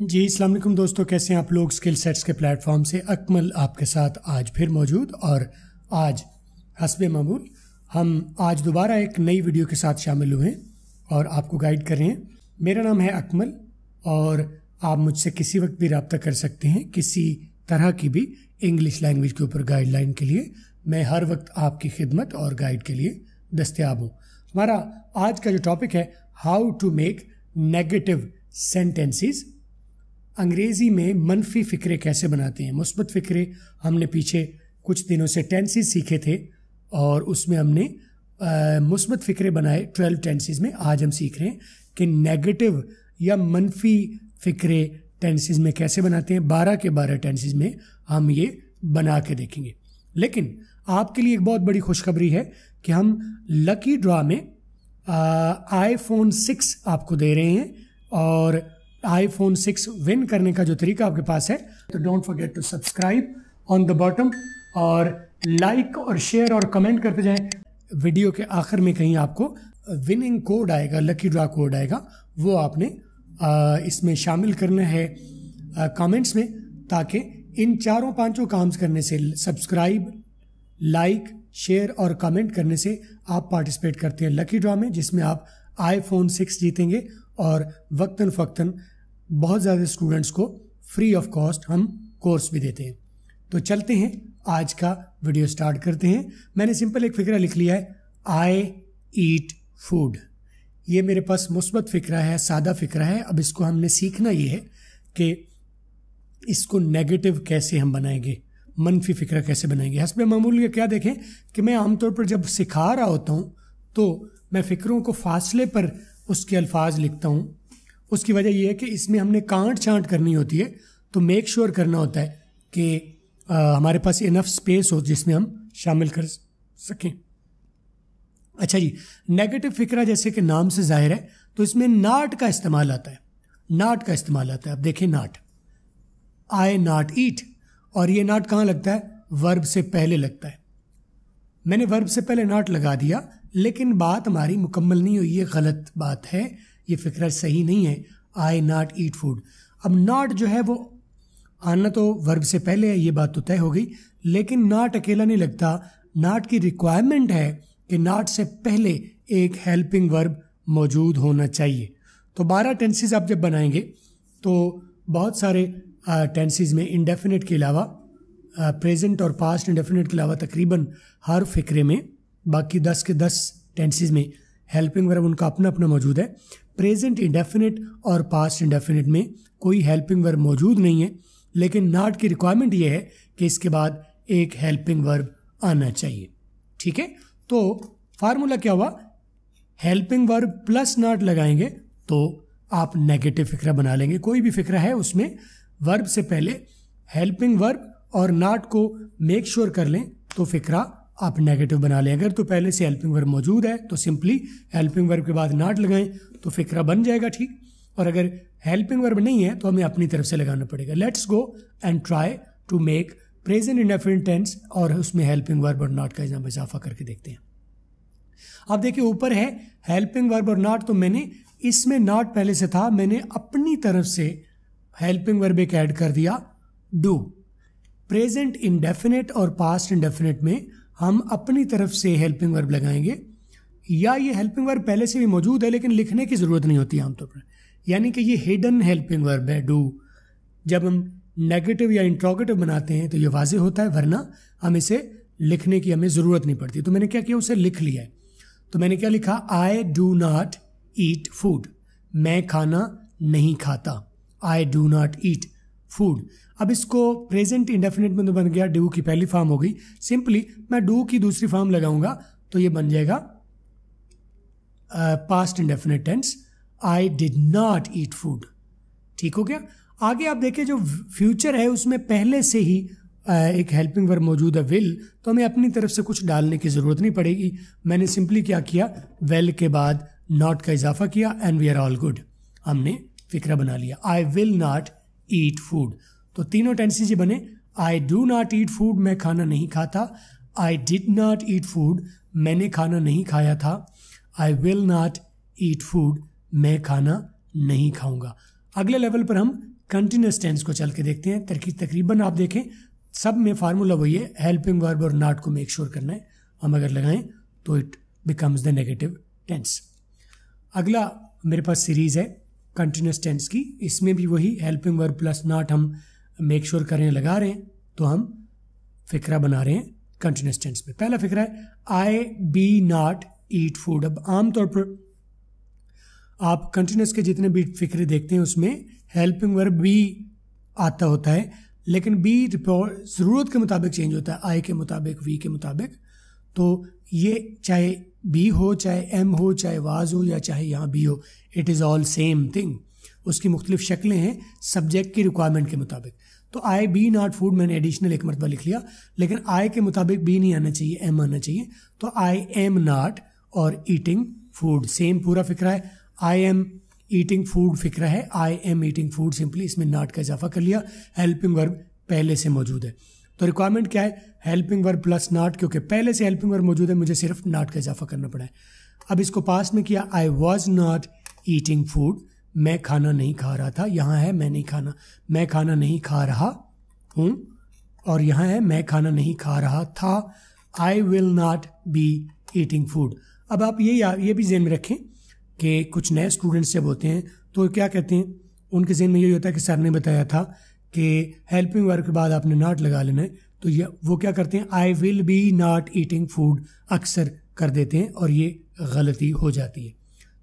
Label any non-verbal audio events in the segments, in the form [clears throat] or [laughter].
जी वालेकुम दोस्तों कैसे हैं आप लोग स्किल सेट्स के प्लेटफॉर्म से अकमल आपके साथ आज फिर मौजूद और आज हसब ममूल हम आज दोबारा एक नई वीडियो के साथ शामिल हुए हैं और आपको गाइड कर रहे हैं मेरा नाम है अकमल और आप मुझसे किसी वक्त भी रबता कर सकते हैं किसी तरह की भी इंग्लिश लैंग्वेज के ऊपर गाइडलाइन के लिए मैं हर वक्त आपकी खिदमत और गाइड के लिए दस्तियाब हूँ हमारा आज का जो टॉपिक है how to make negative sentences अंग्रेज़ी में मनफी फ़िक्रे कैसे बनाते हैं मुस्बत फ़िक्रे हमने पीछे कुछ दिनों से टेंसेज सीखे थे और उसमें हमने मुस्बत फ़िक्रे बनाए ट्वेल्व टेंसेज में आज हम सीख रहे हैं कि नेगेटिव या मनफी फ़िक्रे टेंसेज में कैसे बनाते हैं बारह के बारह टेंसेज में हम ये बना के देखेंगे लेकिन आपके लिए एक बहुत बड़ी खुशखबरी है कि हम लकी ड्रा में आईफोन सिक्स आपको दे रहे हैं और आईफोन सिक्स विन करने का जो तरीका आपके पास है तो don't forget to subscribe on the bottom और लाइक और शेयर और कमेंट करते जाएं वीडियो के आखिर में कहीं आपको विनिंग कोड आएगा लकी ड्रा कोड आएगा वो आपने इसमें शामिल करना है कमेंट्स में ताकि इन चारों पांचों काम्स करने से सब्सक्राइब लाइक शेयर और कमेंट करने से आप पार्टिसिपेट करते हैं लकी ड्रा में जिसमें आप आईफोन सिक्स जीतेंगे और वक्ता फ़क्ता बहुत ज़्यादा स्टूडेंट्स को फ्री ऑफ कॉस्ट हम कोर्स भी देते हैं तो चलते हैं आज का वीडियो स्टार्ट करते हैं मैंने सिंपल एक फ़िक्रा लिख लिया है आई ईट फूड ये मेरे पास मुस्बत फ़िक्रा है सादा फ़िक्रा है अब इसको हमने सीखना ये है कि इसको नेगेटिव कैसे हम बनाएंगे मनफी फ़िक्रा कैसे बनाएंगे हसब मामूल ये क्या देखें कि मैं आमतौर पर जब सिखा रहा होता हूँ तो मैं फ़िक्रों को फासले पर उसके अल्फाज लिखता हूँ उसकी वजह यह है कि इसमें हमने कांट छांट करनी होती है तो मेक श्योर sure करना होता है कि हमारे पास इनफ स्पेस हो जिसमें हम शामिल कर सकें अच्छा जी नेगेटिव फिक्रा जैसे कि नाम से जाहिर है तो इसमें नाट का इस्तेमाल आता है नाट का इस्तेमाल आता है अब देखें नाट आई नाट ईट और ये नाट कहाँ लगता है वर्ब से पहले लगता है मैंने वर्ब से पहले नाट लगा दिया लेकिन बात हमारी मुकम्मल नहीं हुई ये गलत बात है ये फ़िक्र सही नहीं है आई नाट ईट फूड अब नाट जो है वो आना तो वर्ब से पहले है ये बात तो तय हो गई लेकिन नाट अकेला नहीं लगता नाट की रिक्वायरमेंट है कि नाट से पहले एक हेल्पिंग वर्ब मौजूद होना चाहिए तो बारह टेंसेज आप जब बनाएंगे तो बहुत सारे टेंसेज में इंडेफिनेट के अलावा प्रेजेंट और पास्ट इंडेफिनेट के अलावा तकरीबन हर फिक्रे में बाकी दस के दस टेंसेज में हेल्पिंग वर्ब उनका अपना अपना मौजूद है प्रेजेंट इंडेफिनिट और पास्ट इंडेफिनिट में कोई हेल्पिंग वर्ब मौजूद नहीं है लेकिन नाट की रिक्वायरमेंट ये है कि इसके बाद एक हेल्पिंग वर्ब आना चाहिए ठीक है तो फार्मूला क्या हुआ हेल्पिंग वर्ब प्लस नाट लगाएंगे तो आप नेगेटिव फिक्रा बना लेंगे कोई भी फिक्रा है उसमें वर्ब से पहले हेल्पिंग वर्ब और नाट को मेक श्योर sure कर लें तो फिक्रा आप नेगेटिव बना लें अगर तो पहले से हेल्पिंग वर्ब मौजूद है तो सिंपली हेल्पिंग वर्ब के बाद नाट लगाएं तो फिक्रा बन जाएगा ठीक और अगर हेल्पिंग वर्ब नहीं है तो हमें अपनी तरफ से लगाना पड़ेगा let's go and try to make present in tense और उसमें हेल्पिंग वर्ब और नॉट का इजाफा करके देखते हैं आप देखिए ऊपर है हेल्पिंग वर्ब और नॉट तो मैंने इसमें नॉट पहले से था मैंने अपनी तरफ से हेल्पिंग वर्ब एक ऐड कर दिया डू प्रेजेंट इनडेफिनेट और पास्ट इंडेफिनेट में हम अपनी तरफ से हेल्पिंग वर्ब लगाएंगे या ये हेल्पिंग वर्ब पहले से भी मौजूद है लेकिन लिखने की ज़रूरत नहीं होती आमतौर पर यानी कि ये हिडन हेल्पिंग वर्ब है डू जब हम नेगेटिव या इंट्रोगेटिव बनाते हैं तो ये वाजे होता है वरना हम इसे लिखने की हमें ज़रूरत नहीं पड़ती तो मैंने क्या किया उसे लिख लिया है तो मैंने क्या लिखा I do not eat food मैं खाना नहीं खाता I do not eat food अब इसको प्रेजेंट इंडेफिनेट में तो बन गया डू की पहली फॉर्म हो गई सिंपली मैं डू की दूसरी फॉर्म लगाऊंगा तो ये बन जाएगा past indefinite tense I did not eat food ठीक हो गया आगे आप देखें जो फ्यूचर है उसमें पहले से ही uh, एक हेल्पिंग वर्ब मौजूद है विल तो हमें अपनी तरफ से कुछ डालने की ज़रूरत नहीं पड़ेगी मैंने सिंपली क्या किया वेल well के बाद नॉट का इजाफा किया and we are all good हमने फिक्रा बना लिया I will not eat food तो तीनों टेंसेज बने I do not eat food मैं खाना नहीं खाता I did not eat food मैंने खाना नहीं खाया था I will not eat food मैं खाना नहीं खाऊंगा अगले लेवल पर हम कंटिन्यूस टेंस को चल के देखते हैं तरकी तकरीबन आप देखें सब में फार्मूला वही है हेल्पिंग वर्ब और नाट को मेक श्योर करना है हम अगर लगाएं तो it becomes the negative tense अगला मेरे पास सीरीज है कंटिन्यूस टेंस की इसमें भी वही हेल्पिंग वर्ब प्लस नॉट हम मेक श्योर sure करें लगा रहे हैं तो हम फिक्रा बना रहे हैं कंटिन्यूस टेंस में पहला फिक्रा है I be not eat food अब आमतौर पर आप कंटिन्यूस के जितने भी फिक्रे देखते हैं उसमें हेल्पिंग वर्ब बी आता होता है लेकिन बी रिपोर्ट ज़रूरत के मुताबिक चेंज होता है आई के मुताबिक वी के मुताबिक तो ये चाहे बी हो चाहे एम हो चाहे वाज हो या चाहे यहाँ बी हो it is all same thing उसकी मुख्तलिफ शक्लें हैं सब्जेक्ट की रिक्वायरमेंट के मुताबिक तो आई बी नॉट फूड मैंने एडिशनल एक मरतबा लिख लिया लेकिन आई के मुताबिक बी नहीं आना चाहिए एम आना चाहिए तो आई एम नॉट और ईटिंग फूड सेम पूरा फिक्रा है आई एम ईटिंग फूड फिक्र है I am eating food simply इसमें नाट का इजाफा कर लिया हेल्पिंग वर्ब पहले से मौजूद है तो रिक्वायरमेंट क्या है हेल्पिंग वर्ब प्लस नॉट क्योंकि पहले से हेल्पिंग वर्ब मौजूद है मुझे सिर्फ नाट का इजाफा करना पड़ा है अब इसको पास में किया I was not eating food मैं खाना नहीं खा रहा था यहाँ है मैं नहीं खाना मैं खाना नहीं खा रहा हूँ और यहाँ है मैं खाना नहीं खा रहा था I will not be eating food अब आप ये ये भी जहन में रखें कि कुछ नए स्टूडेंट्स जब होते हैं तो क्या कहते हैं उनके जेन में ये होता है कि सर ने बताया था कि हेल्पिंग वर्क के बाद आपने नाट लगा लेना है तो ये वो क्या करते हैं I will be not eating food अक्सर कर देते हैं और ये गलती हो जाती है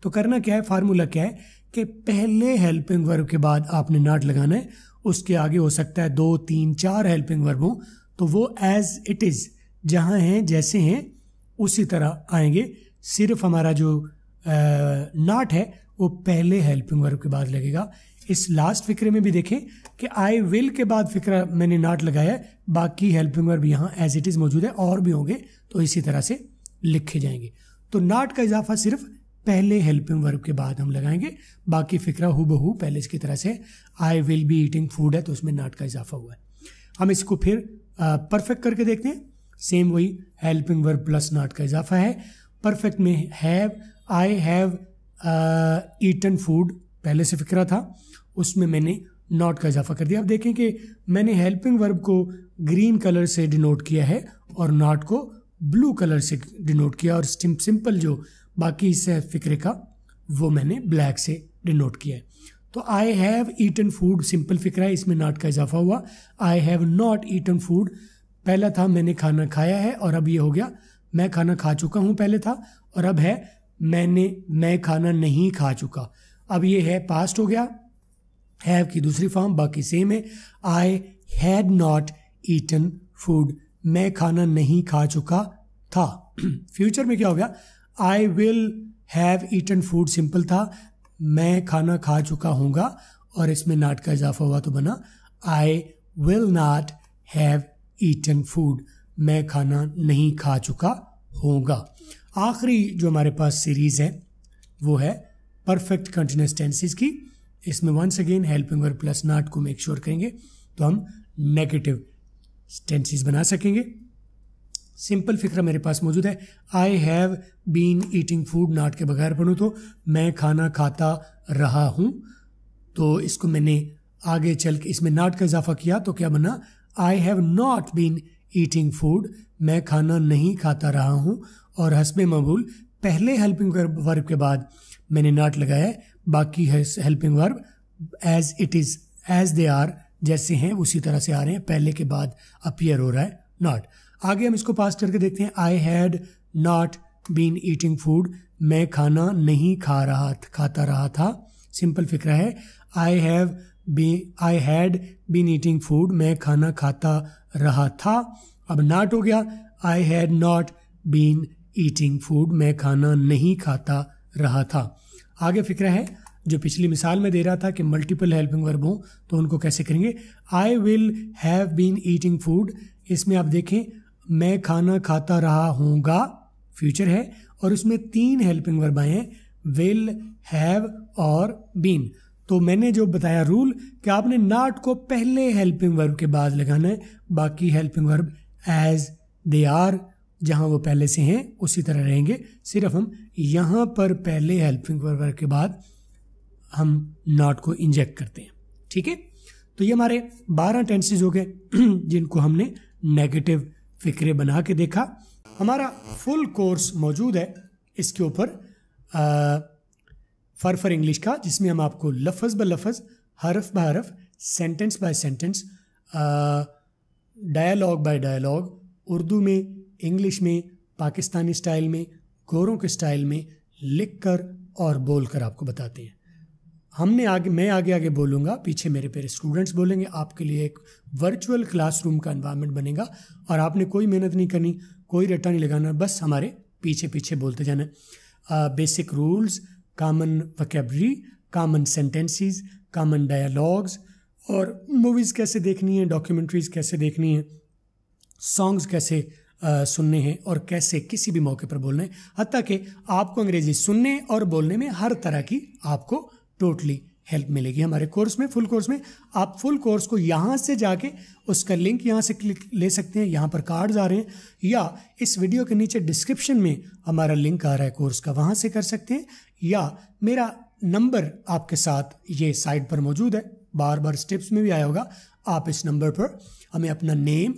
तो करना क्या है फार्मूला क्या है कि पहले हेल्पिंग वर्ब के बाद आपने नाट लगाना है उसके आगे हो सकता है दो तीन चार हेल्पिंग वर्ब हो तो वो एज इट इज़ जहाँ हैं जैसे हैं उसी तरह आएंगे सिर्फ हमारा जो नाट है वो पहले हेल्पिंग वर्ब के बाद लगेगा इस लास्ट फिक्रे में भी देखें कि आई विल के बाद फिक्रा मैंने नाट लगाया है बाकी हेल्पिंग वर्ब यहाँ एज इट इज़ मौजूद है और भी होंगे तो इसी तरह से लिखे जाएंगे तो नाट का इजाफा सिर्फ पहले हेल्पिंग वर्ब के बाद हम लगाएंगे बाकी फिक्रा हु बहू पहले इसकी तरह से I will be eating food है तो उसमें नाट का इजाफा हुआ है हम इसको फिर परफेक्ट करके देखते हैं सेम वही हेल्पिंग वर्ब प्लस नाट का इजाफा है परफेक्ट में have I have eaten food पहले से फिक्रा था उसमें मैंने नॉट का इजाफा कर दिया आप देखें कि मैंने हेल्पिंग वर्ब को ग्रीन कलर से डिनोट किया है और नॉट को ब्लू कलर से डिनोट किया और सिंपल जो बाकी हिस्से है फिक्रे का वो मैंने ब्लैक से डिनोट किया है तो I have eaten food simple फिक्रा है इसमें नॉट का इजाफा हुआ I have not eaten food पहला था मैंने खाना खाया है और अब ये हो गया मैं खाना खा चुका हूँ पहले था और अब है मैंने मैं खाना नहीं खा चुका अब ये है पास्ट हो गया हैव की दूसरी फॉर्म बाकी सेम है I had not eaten food मैं खाना नहीं खा चुका था फ्यूचर [clears throat] में क्या हो गया I will have eaten food simple था मैं खाना खा चुका हूँगा और इसमें नाट का इजाफा हुआ तो बना I will not have eaten food मैं खाना नहीं खा चुका होगा आखिरी जो हमारे पास सीरीज़ है वो है परफेक्ट कंटिन्यूस टेंसेस की इसमें once again helping verb plus not को मेक श्योर करेंगे तो हम नेगेटिव टेंसिस बना सकेंगे सिंपल फिक्र मेरे पास मौजूद है I have been eating food not के बगैर पढ़ूँ तो मैं खाना खाता रहा हूँ तो इसको मैंने आगे चल के इसमें नाट का इजाफा किया तो क्या बना I have not been eating food मैं खाना नहीं खाता रहा हूँ और हसब मबूल पहले हेल्पिंग वर्ब के बाद मैंने नाट लगाया है बाकी है helping verb as it is as they are जैसे हैं उसी तरह से आ रहे हैं पहले के बाद अपियर हो रहा है नॉट आगे हम इसको पास करके देखते हैं I had not been eating food मैं खाना नहीं खा रहा खाता रहा था सिंपल फिक्र है I have be I had been eating food मैं खाना खाता रहा था अब नाट हो गया I had not been eating food मैं खाना नहीं खाता रहा था आगे फिक्र है जो पिछली मिसाल में दे रहा था कि मल्टीपल हेल्पिंग वर्ब हों तो उनको कैसे करेंगे I will have been eating food इसमें आप देखें मैं खाना खाता रहा हूँगा फ्यूचर है और उसमें तीन हेल्पिंग वर्ब आए हैं विल हैव और बीन तो मैंने जो बताया रूल कि आपने नाट को पहले हेल्पिंग वर्ब के बाद लगाना है बाकी helping verb as they are जहां वो पहले से हैं उसी तरह रहेंगे सिर्फ हम यहाँ पर पहले हेल्पिंग वर्ब के बाद हम नॉट को इंजेक्ट करते हैं ठीक है तो ये हमारे बारह टेंसेज हो गए [clears throat] जिनको हमने नेगेटिव फिक्रे बना के देखा हमारा फुल कोर्स मौजूद है इसके ऊपर फर फर इंग्लिश का जिसमें हम आपको लफज ब लफज हरफ ब हरफ sentence by sentence dialogue by dialogue Urdu में इंग्लिश में पाकिस्तानी स्टाइल में गोरों के स्टाइल में लिख कर और बोल कर आपको बताते हैं हमने आगे मैं आगे आगे बोलूँगा पीछे मेरे पेरे स्टूडेंट्स बोलेंगे आपके लिए एक वर्चुअल क्लासरूम का इन्वायरमेंट बनेगा और आपने कोई मेहनत नहीं करनी कोई रट्टा नहीं लगाना बस हमारे पीछे पीछे बोलते जाना basic rules common vocabulary common sentences common dialogues और मूवीज़ कैसे देखनी है डॉक्यूमेंट्रीज़ कैसे देखनी है सॉन्ग्स कैसे सुनने हैं और कैसे किसी भी मौके पर बोलने हैं हती कि आपको अंग्रेजी सुनने और बोलने में हर तरह की आपको टोटली हेल्प मिलेगी हमारे कोर्स में फुल कोर्स में आप फुल कोर्स को यहाँ से जाके उसका लिंक यहाँ से क्लिक ले सकते हैं यहाँ पर कार्ड्स आ रहे हैं या इस वीडियो के नीचे डिस्क्रिप्शन में हमारा लिंक आ रहा है कोर्स का वहाँ से कर सकते हैं या मेरा नंबर आपके साथ ये साइट पर मौजूद है बार बार स्टेप्स में भी आया होगा आप इस नंबर पर हमें अपना नेम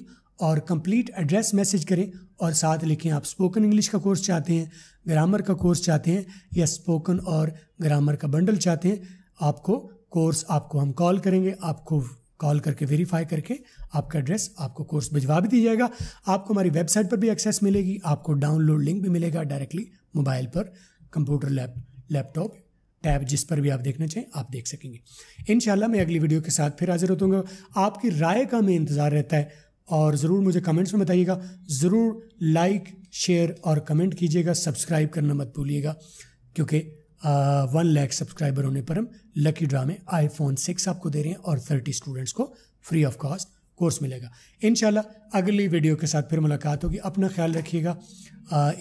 और कंप्लीट एड्रेस मैसेज करें और साथ लिखें आप स्पोकन इंग्लिश का कोर्स चाहते हैं ग्रामर का कोर्स चाहते हैं या स्पोकन और ग्रामर का बंडल चाहते हैं आपको कोर्स आपको हम कॉल करेंगे आपको कॉल करके वेरीफाई करके आपका एड्रेस आपको कोर्स भिजवा भी दिया जाएगा आपको हमारी वेबसाइट पर भी एक्सेस मिलेगी आपको डाउनलोड लिंक भी मिलेगा डायरेक्टली मोबाइल पर कंप्यूटर लैप लैपटॉप टैब जिस पर भी आप देखना चाहें आप देख सकेंगे इन मैं अगली वीडियो के साथ फिर हाजिर होता आपकी राय का हमें इंतज़ार रहता है और ज़रूर मुझे कमेंट्स में बताइएगा ज़रूर लाइक शेयर और कमेंट कीजिएगा सब्सक्राइब करना मत भूलिएगा क्योंकि वन लैख सब्सक्राइबर होने पर हम लकी ड्रा में आईफोन सिक्स आपको दे रहे हैं और थर्टी स्टूडेंट्स को फ्री ऑफ कॉस्ट कोर्स मिलेगा इन अगली वीडियो के साथ फिर मुलाकात होगी अपना ख्याल रखिएगा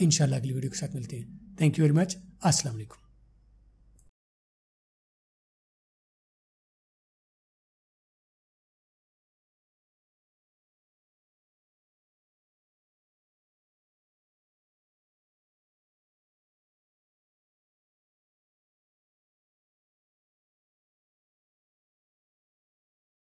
इन अगली वीडियो के साथ मिलते हैं thank you very much Aslam